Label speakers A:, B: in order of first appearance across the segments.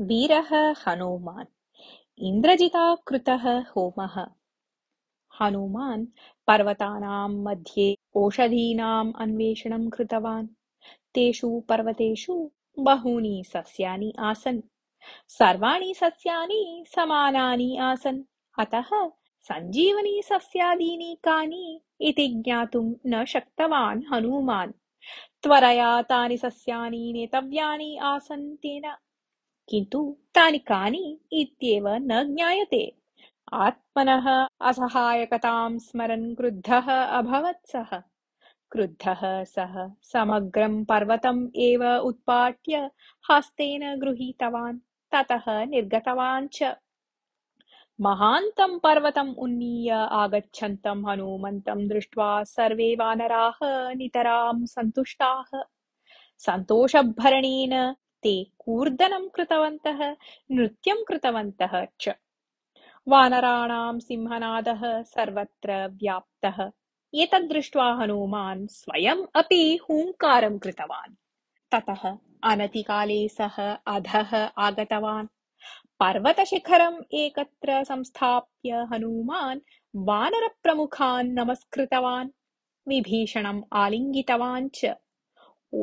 A: वीरः हनुमान् इन्द्रजिताकृतः होमः हनुमान् पर्वतानां मध्ये ओषधीनाम् अन्वेषणं कृतवान् तेषु पर्वतेषु बहूनि सस्यानि आसन् सर्वाणि सस्यानि समानानि आसन् अतः सञ्जीवनी सस्यादीनि कानि इति ज्ञातुं न शक्तवान् हनुमान् त्वरया तानि सस्यानि नेतव्यानि आसन् तेन किन्तु तानि कानि इत्येव न ज्ञायते आत्मनः असहायकताम् स्मरन् क्रुद्धः क्रुद्धः अभवत् सः सः पर्वतम् एव उत्पाट्य हस्तेन गृहीतवान् ततः निर्गतवान् महान्तम् पर्वतम् उन्नीय आगच्छन्तम् हनुमन्तम् दृष्ट्वा सर्वे वानराः नितराम् सन्तुष्टाः सन्तोषभरणेन ते कूर्दनं कृतवन्तः नृत्यं कृतवन्तः च वानराणां सिंहनादः सर्वत्र व्याप्तः एतत् दृष्ट्वा हनुमान् स्वयम् अपि हूङ्कारं कृतवान् ततः अनतिकाले सः अधः आगतवान् पर्वतशिखरम् एकत्र संस्थाप्य हनुमान् वानरप्रमुखान् नमस्कृतवान् विभीषणम् आलिङ्गितवान् च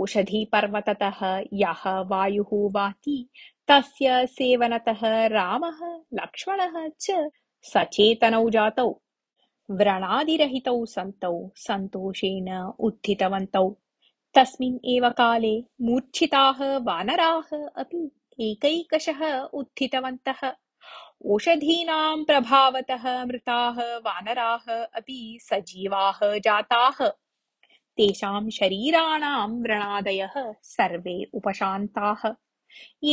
A: ओषधी पर्वत यु वाति तस्य सेवनतः रामः लक्ष्मणः च सचेतनौ जातौ व्रणादिरहितौ सन्तौ सन्तोषेण उत्थितवन्तौ तस्मिन् एव काले मूर्च्छिताः वानराः अपि एकैकशः उत्थितवन्तः ओषधीनां प्रभावतः मृताः वानराः अपि सजीवाः जाताः तेषाम् शरीराणाम् व्रणादयः सर्वे उपशान्ताः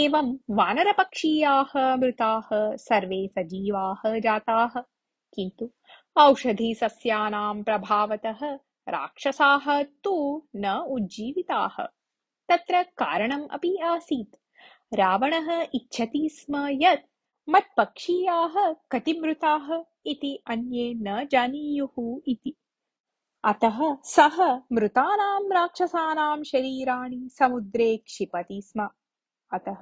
A: एवम् वानरपक्षीयाः मृताः सर्वे सजीवाः जाताः किन्तु औषधिसस्यानाम् प्रभावतः राक्षसाः तु न उज्जीविताः तत्र कारणम् अपि आसीत् रावणः इच्छति स्म यत् मत्पक्षीयाः कति मृताः इति अन्ये न जानीयुः इति अतः सः मृतानां राक्षसानां शरीराणि समुद्रे क्षिपति स्म अतः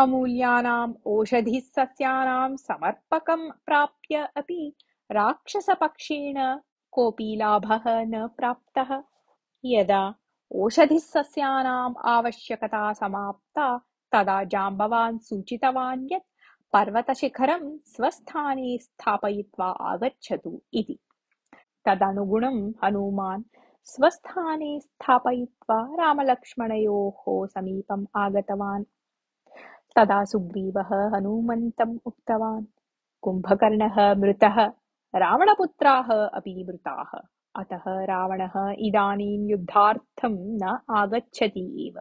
A: अमूल्यानाम् ओषधिसस्यानाम् समर्पकम् प्राप्य अपि राक्षसपक्षेण कोऽपि लाभः न प्राप्तः यदा ओषधिसस्यानाम् आवश्यकता समाप्ता तदा जाम्बवान् सूचितवान् यत् पर्वतशिखरम् स्वस्थाने स्थापयित्वा आगच्छतु इति तदनुगुणम् हनुमान् स्वस्थाने स्थापयित्वा रामलक्ष्मणयोः समीपम् आगतवान् तदा सुग्रीवः हनुमन्तम् अतः रावणः इदानीं युद्धार्थं न आगच्छति एव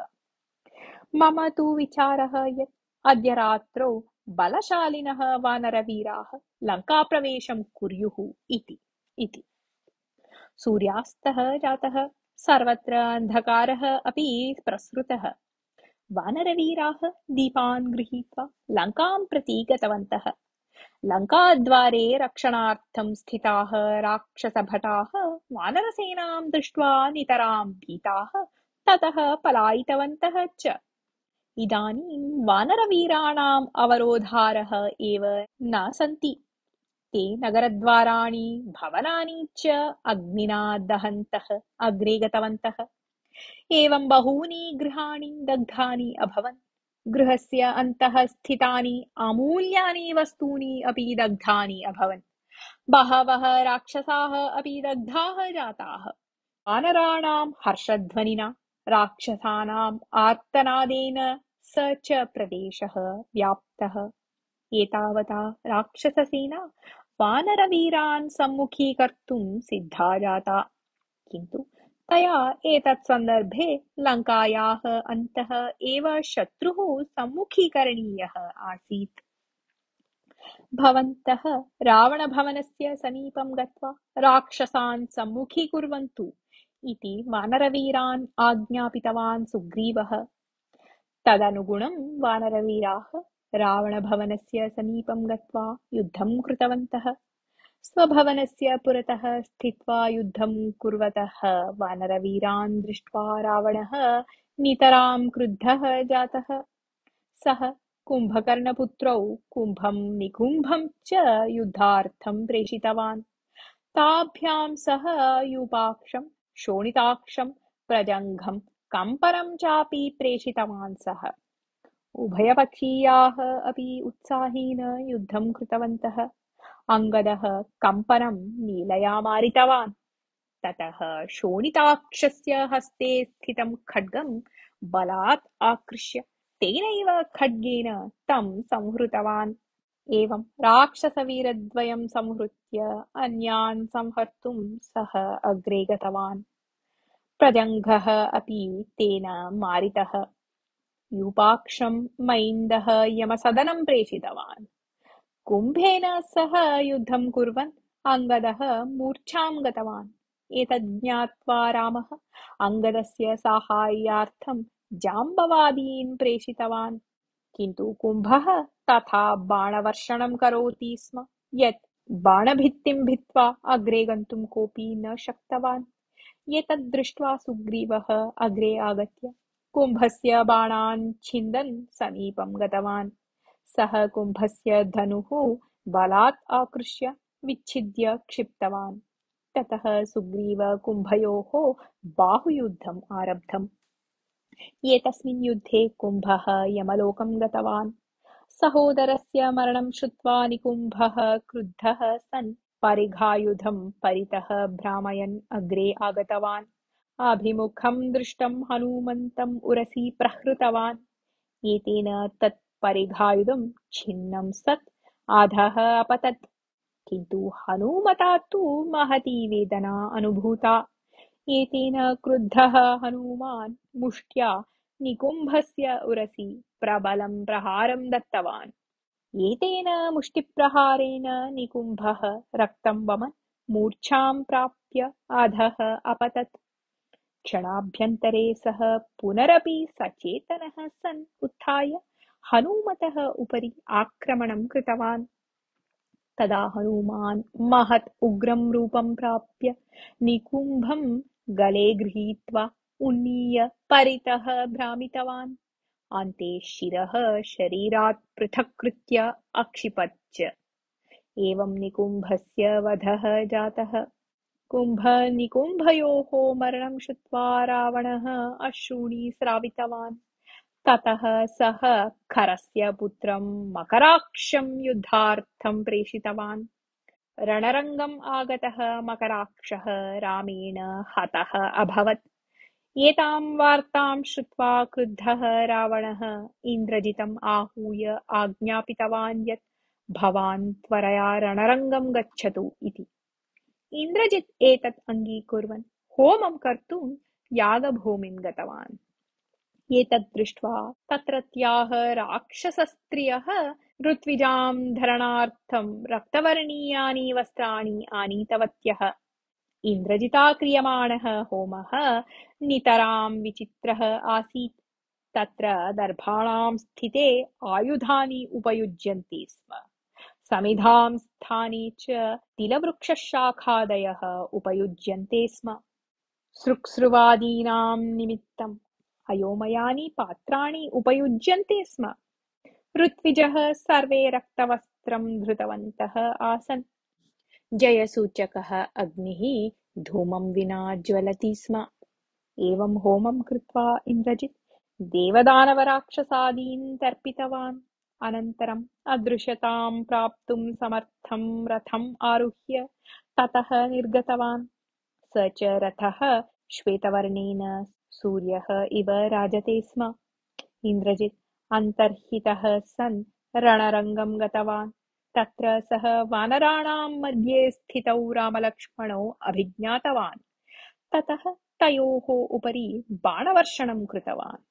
A: मम तु विचारः यत् अद्य रात्रौ बलशालिनः वानरवीराः लङ्काप्रवेशं कुर्युः इति सूर्यास्तः जातः सर्वत्र अन्धकारः अपि प्रसृतः वानरवीराः दीपान् गृहीत्वा लङ्कां प्रति गतवन्तः लङ्काद्वारे रक्षणार्थं स्थिताः राक्षसभटाः वानरसेनां दृष्ट्वा नितरां भीताः ततः पलायितवन्तः च इदानीं वानरवीराणाम् अवरोधारः एव न सन्ति ते नगरद्वाराणि भवनानि च अग्निना दहन्तः अग्रे गतवन्तः एवं बहूनि गृहाणि दग्धानि अभवन् गृहस्य अन्तः स्थितानि अमूल्यानि वस्तूनि अपि दग्धानि अभवन् बहवः राक्षसाः अपि दग्धाः जाताः वानराणां हर्षध्वनिना राक्षसानाम् आर्तनादेन स च प्रदेशः व्याप्तः एतावता राक्षससेना वानरवीरान् सम्मुखीकर्तुं सिद्धा जाता किन्तु तया एतत् सन्दर्भे लङ्कायाः अन्तः एव शत्रुः सम्मुखीकरणीयः आसीत् भवन्तः रावणभवनस्य समीपं गत्वा राक्षसान् सम्मुखीकुर्वन्तु इति वानरवीरान् आज्ञापितवान् सुग्रीवः तदनुगुणं वानरवीराः रावणभवनस्य समीपं गत्वा युद्धं कृतवन्तः स्वभवनस्य पुरतः स्थित्वा युद्धं कुर्वतः वानरवीरान् दृष्ट्वा रावणः नितरां क्रुद्धः जातः सः कुम्भकर्णपुत्रौ कुम्भं निकुम्भं च युद्धार्थं प्रेषितवान् ताभ्यां सह यूपाक्षं शोणिताक्षं प्रजङ्घं कम्पनं चापि प्रेषितवान् सः उभयपक्षीयाः अपि उत्साहेन युद्धं कृतवन्तः अङ्गदः कम्पनं नीलया मारितवान् ततः शोणिताक्षस्य हस्ते स्थितं खड्गं बलात् आकृष्य तेनैव खड्गेन तं संहृतवान् एवम् राक्षसवीरद्वयं संहृत्य अन्यान् संहर्तुं सः अग्रे गतवान् प्रजङ्घः अपि तेन मारितः ूपाक्षम् मैन्दः यमसदनम् प्रेषितवान् कुम्भेन सह युद्धम् कुर्वन् अङ्गदः मूर्छाम् गतवान् एतद् ज्ञात्वा रामः अङ्गदस्य साहाय्यार्थम् जाम्बवादीन् प्रेषितवान् किन्तु कुम्भः तथा बाणवर्षणम् करोति स्म यत् बाणभित्तिम् भित्त्वा अग्रे गन्तुम् कोऽपि न शक्तवान् एतद् दृष्ट्वा सुग्रीवः अग्रे आगत्य कुम्भस्य बाणान् छिन्दन् समीपं गतवान् सः कुम्भस्य धनुः बलात् आकृष्य विच्छिद्य क्षिप्तवान् ततः सुग्रीव कुम्भयोः बाहुयुद्धम् आरब्धम् एतस्मिन् युद्धे कुम्भः यमलोकं गतवान् सहोदरस्य मरणं श्रुत्वा निकुम्भः क्रुद्धः सन् परिघायुधं परितः भ्रामयन् अग्रे आगतवान् अभिमुखं दृष्टं हनुमन्तम् उरसि प्रहृतवान् एतेन तत् परिघायुधं छिन्नं सत् अधः अपतत् किन्तु हनुमता तु महती वेदना अनुभूता एतेन क्रुद्धः हनुमान् मुष्ट्या निकुम्भस्य उरसि प्रबलं प्रहारं दत्तवान् एतेन मुष्टिप्रहारेण निकुम्भः रक्तं वमन् मूर्च्छां प्राप्य अधः अपतत् क्षणाभ्यन्तरे सः पुनरपि सचेतनः सन् उत्थाय हनुमतः उपरि आक्रमणं कृतवान् तदा हनुमान् महत् उग्रं रूपं प्राप्य निकुम्भं गले गृहीत्वा उन्नीय परितः भ्रामितवान् अन्ते शिरः शरीरात् पृथक्कृत्य अक्षिपत् एवं एवम् निकुम्भस्य वधः जातः कुम्भनिकुम्भयोः मरणं श्रुत्वा रावण अश्रूणि स्रावितवान् ततः सः खरस्य पुत्रं मकराक्षं युद्धार्थं प्रेषितवान् रणरङ्गम् आगतः मकराक्षः रामेण हतः अभवत् एतां वार्तां श्रुत्वा क्रुद्धः रावणः इन्द्रजितम् आहूय आज्ञापितवान् यत् भवान् त्वरया रणरङ्गं गच्छतु इति इन्द्रजित् एतत् अङ्गीकुर्वन् होमं कर्तुं यागभूमिं गतवान् एतद् दृष्ट्वा तत्रत्याः राक्षसस्त्रियः ऋत्विजां धरणार्थं रक्तवर्णीयानि वस्त्राणि आनीतवत्यः इन्द्रजिता क्रियमाणः होमः नितरां विचित्रः आसीत् तत्र दर्भाणां स्थिते आयुधानि उपयुज्यन्ति स्म समिधां स्थानीच च तिलवृक्षशाखादयः उपयुज्यन्ते स्म सृक्स्रुवादीनां निमित्तम् अयोमयानि पात्राणि उपयुज्यन्ते स्म ऋत्विजः सर्वे रक्तवस्त्रं धृतवन्तः आसन् जयसूचकः अग्निः धूमं विना ज्वलति स्म एवं होमं कृत्वा इन्द्रजित् देवदानवराक्षसादीन् तर्पितवान् अनन्तरम् अदृश्यतां प्राप्तुं समर्थं रथम् आरुह्य ततः निर्गतवान् स च रथः श्वेतवर्णेन सूर्यः इव राजते स्म इन्द्रजित् अन्तर्हितः सन् रणरङ्गं गतवान् तत्र सः वानराणां मध्ये स्थितौ रामलक्ष्मणौ अभिज्ञातवान् ततः तयोः उपरि बाणवर्षणं कृतवान्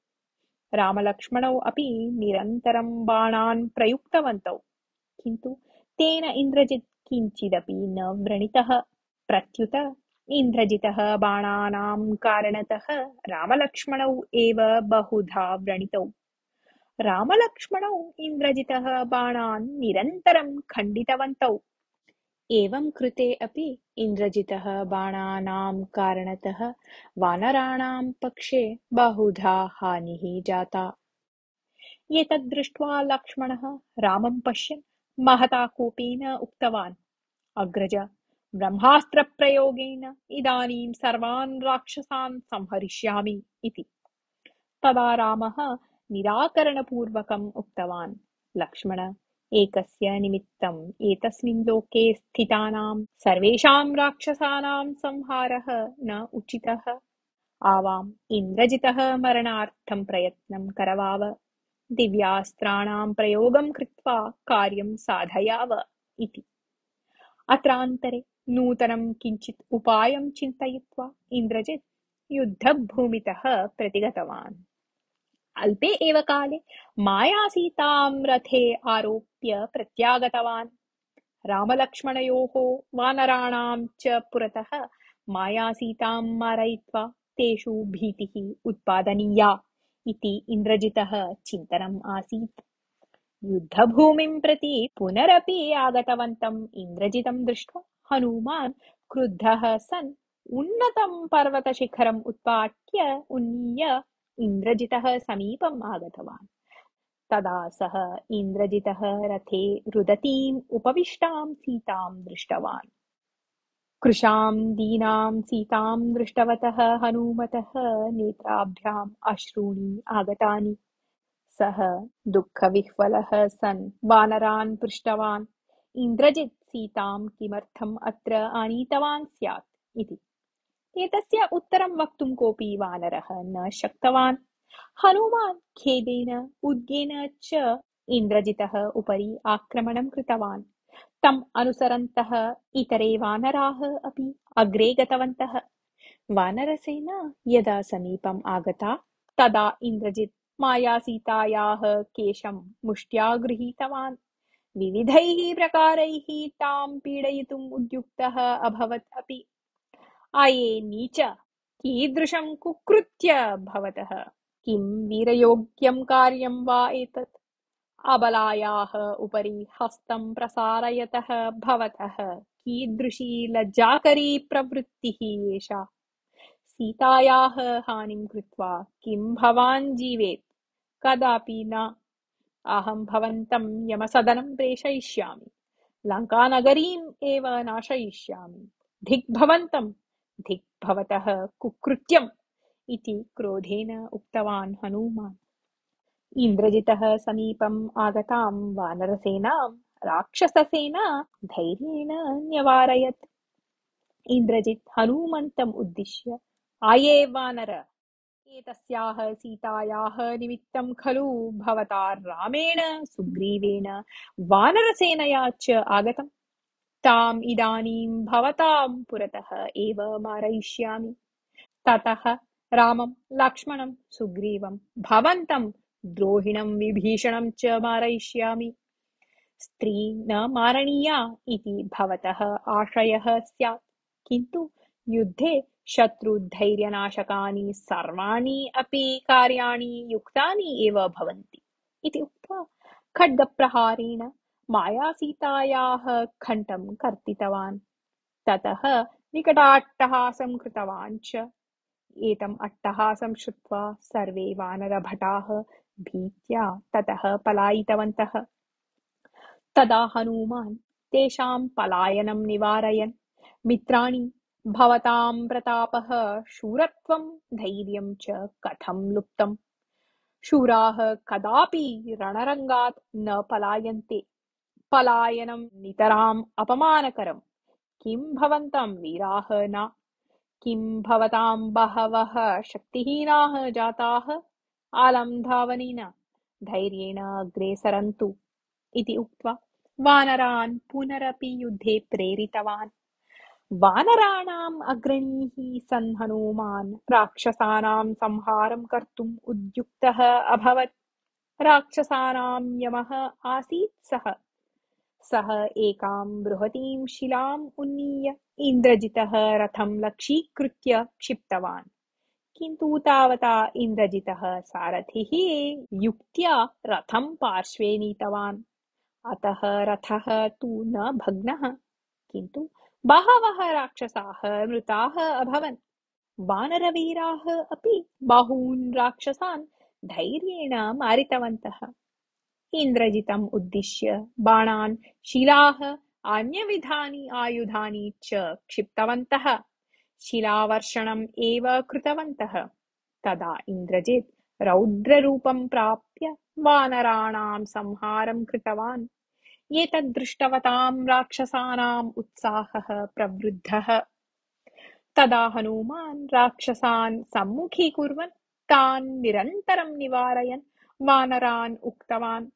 A: रामलक्ष्मणौ अपि निरन्तरं बाणान् प्रयुक्तवन्तौ किन्तु तेन इन्द्रजित् किञ्चिदपि न व्रणितः प्रत्युत इन्द्रजितः बाणानां कारणतः रामलक्ष्मणौ एव बहुधा व्रणितौ रामलक्ष्मणौ इन्द्रजितः बाणान् निरन्तरं खण्डितवन्तौ एवं कृते अपि इन्द्रजितः बाणानां कारणतः वानराणां पक्षे बहुधा हानिः जाता एतद्दृष्ट्वा लक्ष्मणः रामं पश्यन् महता कूपेन उक्तवान् अग्रज ब्रह्मास्त्रप्रयोगेन इदानीं सर्वान् राक्षसान् संहरिष्यामि इति तदा रामः निराकरणपूर्वकम् उक्तवान् लक्ष्मण एकस्य निमित्तम् एतस्मिन् लोके स्थितानाम् सर्वेषाम् राक्षसानाम् संहारः न उचितः इन्द्रजितः करवाव दिव्यास्त्राणाम् प्रयोगम् कृत्वा कार्यम् साधयाव इति अत्रान्तरे नूतनम् किञ्चित् उपायम् चिन्तयित्वा इन्द्रजित् युद्धभूमितः प्रतिगतवान् अल्पे एव काले मायासीतां रथे आरोप्य प्रत्यागतवान् रामलक्ष्मणयोः वानराणां च पुरतः मायासीतां मारयित्वा तेषु भीतिः उत्पादनीया इति इन्द्रजितः चिन्तनम् आसीत् युद्धभूमिं प्रति पुनरपि आगतवन्तम् इन्द्रजितं दृष्ट्वा हनुमान् क्रुद्धः सन् उन्नतं पर्वतशिखरम् उत्पाट्य उन्नीय इन्द्रजितः समीपम् आगतवान् तदा सः इन्द्रजितः रथे रुदतीम् उपविष्टां सीतां दृष्टवान् कृशां दीनां सीतां दृष्टवतः हनुमतः नेत्राभ्याम् अश्रूणि आगतानि सः दुःखविह्वलः सन् वानरान् पृष्टवान् इन्द्रजित् सीतां किमर्थम् अत्र आनीतवान् स्यात् इति एतस्य उत्तरं वक्तुं कोऽपि वानरः न शक्तवान् हनुमान् खेदेन उद्गेन च इन्द्रजितः उपरि आक्रमणं कृतवान् तम् अनुसरन्तः इतरे वानराः अपि अग्रे गतवन्तः वानरसेना यदा समीपम् आगता तदा इन्द्रजित् मायासीतायाः केशं मुष्ट्या गृहीतवान् विविधैः प्रकारैः तां पीडयितुम् उद्युक्तः अभवत् अपि अये नीच कीदृशं कुकृत्य भवतः किं वीरयोग्यं कार्यं वा एतत् अबलायाः उपरि हस्तं प्रसारयतः भवतः कीदृशी लज्जाकरी प्रवृत्तिः एषा सीतायाः हानिं कृत्वा किं भवान् जीवेत् कदापि न अहं भवन्तं यमसदनं प्रेषयिष्यामि लङ्कानगरीम् एव नाशयिष्यामि धिग्भवन्तं इति क्रोधेन उक्तवान् इन्द्रजितः समीपम् राक्षससेना धैर्येण न्यवारयत् इन्द्रजित् हनूमन्तम् उद्दिश्य आये वानर एतस्याः सीतायाः निमित्तं खलु भवता रामेण सुग्रीवेण वानरसेनया च आगतम् इदानीं भवतां पुरतः एव मारयिष्यामि ततः रामं लक्ष्मणं सुग्रीवं भवन्तं द्रोहिनं विभीषणं च मारयिष्यामि स्त्री न मारणीया इति भवतः आशयः स्यात् किन्तु युद्धे शत्रुधैर्यनाशकानि सर्वाणि अपि कार्याणि युक्तानि एव भवन्ति इति उक्त्वा खड्गप्रहारेण मायासीतायाः कण्ठं कर्तितवान् ततः निकटाट्टहासं कृतवान् च एतम् अट्टहासं श्रुत्वा सर्वे वानरभटाः भीत्या ततः पलायितवन्तः तदा हनूमान् तेषां पलायनं निवारयन् मित्राणि भवतां प्रतापः शूरत्वं धैर्यं च कथं लुप्तम् शूराः कदापि रणरङ्गात् न पलायन्ते पलायनम् नितराम् अपमानकरम् किम् भवन्तम् वीराः न किम् शक्तिहीनाः जाताः आलम् धावनिना धैर्येण अग्रे सरन्तु इति उक्त्वा पुनरपि युद्धे प्रेरितवान् वानराणाम् अग्रणीः सन् हनूमान् राक्षसानाम् संहारम् कर्तुम् उद्युक्तः अभवत् राक्षसानाम् यमः आसीत् सः सः एकां बृहतीं शिलाम् उन्नीय इन्द्रजितः रथं लक्षीकृत्य क्षिप्तवान् किन्तु तावता इन्द्रजितः सारथिः युक्त्या रथं पार्श्वे नीतवान् अतः रथः तु न भग्नः किन्तु बहवः राक्षसाः मृताः अभवन् वानरवीराः अपि बहून् राक्षसान् धैर्येण मारितवन्तः इन्द्रजितम् उद्दिश्य बाणान् शिलाः अन्यविधानि आयुधानि च क्षिप्तवन्तः शिलावर्षणम् एव कृतवन्तः तदा इन्द्रजित् रौद्ररूपं प्राप्य वानराणां संहारं कृतवान् एतद्दृष्टवतां राक्षसानाम् उत्साहः प्रवृद्धः तदा हनूमान् राक्षसान् सम्मुखीकुर्वन् तान् निरन्तरं निवारयन् वानरान् उक्तवान्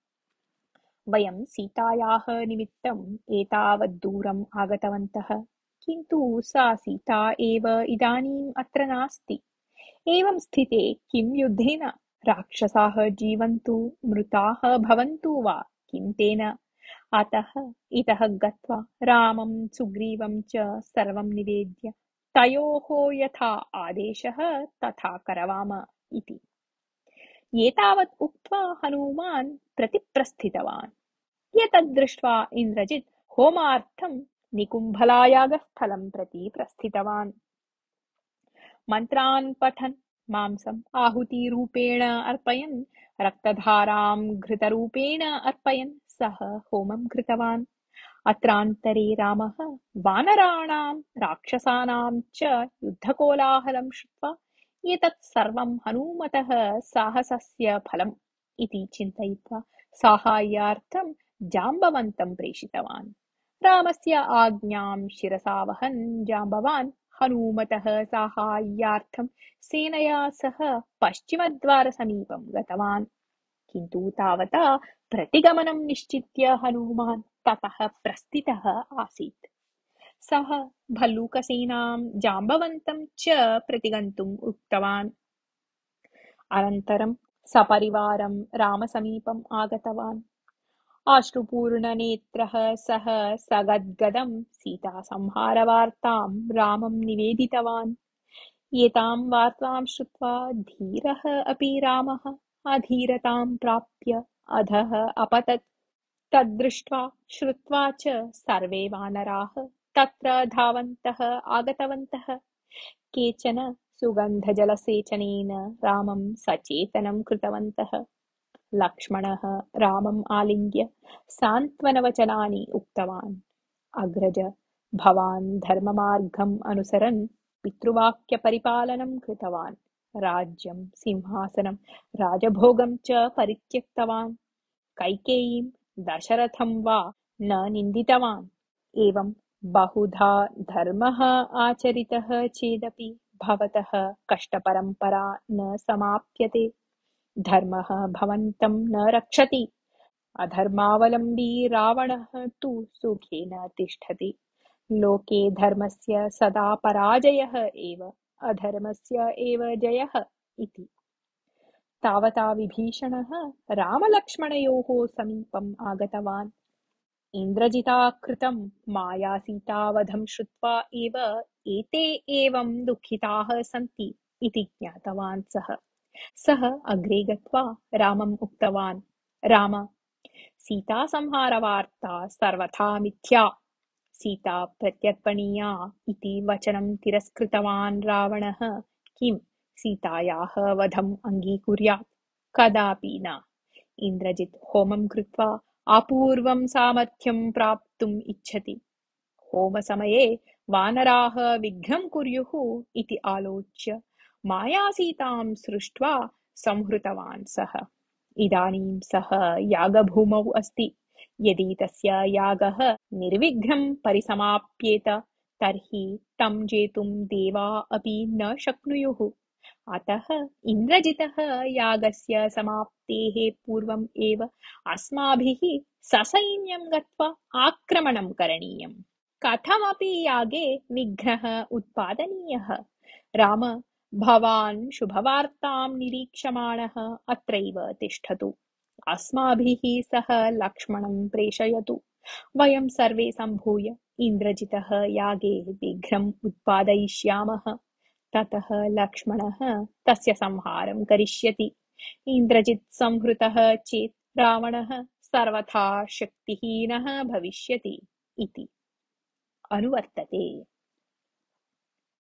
A: वयं सीतायाः निमित्तम् एतावत् दूरम् आगतवन्तः किन्तु सा सीता एव इदानीम् अत्र नास्ति एवम् स्थिते किं युद्धेन राक्षसाः जीवन्तु मृताः भवन्तु वा किं तेन अतः इतः गत्वा रामं सुग्रीवं च सर्वं निवेद्य तयोः यथा आदेशः तथा करवाम इति एतावत् उक्त्वा हनूमान् प्रतिप्रस्थितवान् एतद् दृष्ट्वा इन्द्रजित् होमार्थं निकुम्भलायागस्थलं प्रति प्रस्थितवान् मन्त्रान् पठन् मांसम् आहुतिरूपेण अर्पयन् रक्तधारां घृतरूपेण अर्पयन् सः होमं कृतवान् अत्रान्तरे रामः वानराणां राक्षसानां च युद्धकोलाहलं श्रुत्वा एतत् सर्वं हनुमतः साहसस्य फलम् इति चिन्तयित्वा जाम्बवन्तं प्रेषितवान् रामस्य आज्ञाम् शिरसावहन् जाम्बवान् हनुमतः साहाय्यार्थं सेनया सह पश्चिमद्वारसमीपम् गतवान् किन्तु तावता प्रतिगमनं निश्चित्य हनुमान् ततः प्रस्थितः आसीत् सः भल्लूकसेनां जाम्बवन्तं च प्रतिगन्तुम् उक्तवान् अनन्तरं रामसमीपम् आगतवान् आश्रुपूर्णनेत्रः सः सगद्गदं सीतासंहारवार्तां रामं निवेदितवान् एतां वार्तां श्रुत्वा धीरः अपि रामः अधीरतां प्राप्य अधः अपतत् तद्दृष्ट्वा श्रुत्वा च सर्वे वानराः तत्र धावन्तः आगतवन्तः केचन सुगन्धजलसेचनेन रामं सचेतनं कृतवन्तः लक्ष्मणः रामम् आलिङ्ग्य सान्त्वनवचनानि उक्तवान् अग्रज भवान् धर्ममार्गम् अनुसरन् पितृवाक्यपरिपालनं कृतवान् राज्यं सिंहासनं राजभोगं च परित्यक्तवान् कैकेयीं दशरथं वा न निन्दितवान् एवम् बहुधा धर्म आचरितः चेदपि भवतः कष्टपरम्परा न समाप्यते धर्मः भवन्तं न रक्षति अधर्मावलम्बी रावणः तु सुखेन तिष्ठति लोके धर्मस्य सदा पराजयः एव अधर्मस्य एव जयः इति तावता विभीषणः रामलक्ष्मणयोः समीपम् आगतवान् इन्द्रजिता कृतम् मायासीतावधम् श्रुत्वा एव एते एवं दुःखिताः सन्ति इति ज्ञातवान् सः सः अग्रे गत्वा रामम् उक्तवान् राम सीतासंहारवार्ता सर्वथा मिथ्या सीता प्रत्यर्पणीया इति वचनं तिरस्कृतवान् रावणः किं सीतायाः वधम् अङ्गीकुर्यात् कदापि न इन्द्रजित् होमं कृत्वा अपूर्वं सामर्थ्यं प्राप्तुम् इच्छति होमसमये वानराः विघ्नं कुर्युः इति आलोच्य मायासीतां सृष्ट्वा संहृतवान् सः इदानीम् सः यागभूमौ अस्ति यदि तस्य यागः निर्विघ्नं परिसमाप्येत तर्हि तं जेतुं देवा अपि न शक्नुयुः अतः इन्द्रजितः यागस्य समाप्तेः पूर्वम् एव अस्माभिः ससैन्यम् गत्वा आक्रमणम् करणीयम् कथमपि यागे विघ्नः उत्पादनीयः राम भवान् शुभवार्ताम् निरीक्षमाणः अत्रैव तिष्ठतु अस्माभिः सह लक्ष्मणम् प्रेषयतु वयम् सर्वे सम्भूय इन्द्रजितः यागे विघ्नम् उत्पादयिष्यामः ततः लक्ष्मणः तस्य संहारं करिष्यति इन्द्रजित् संहृतः चेत् रावणः सर्वथा शक्तिहीनः भविष्यति इति अनुवर्तते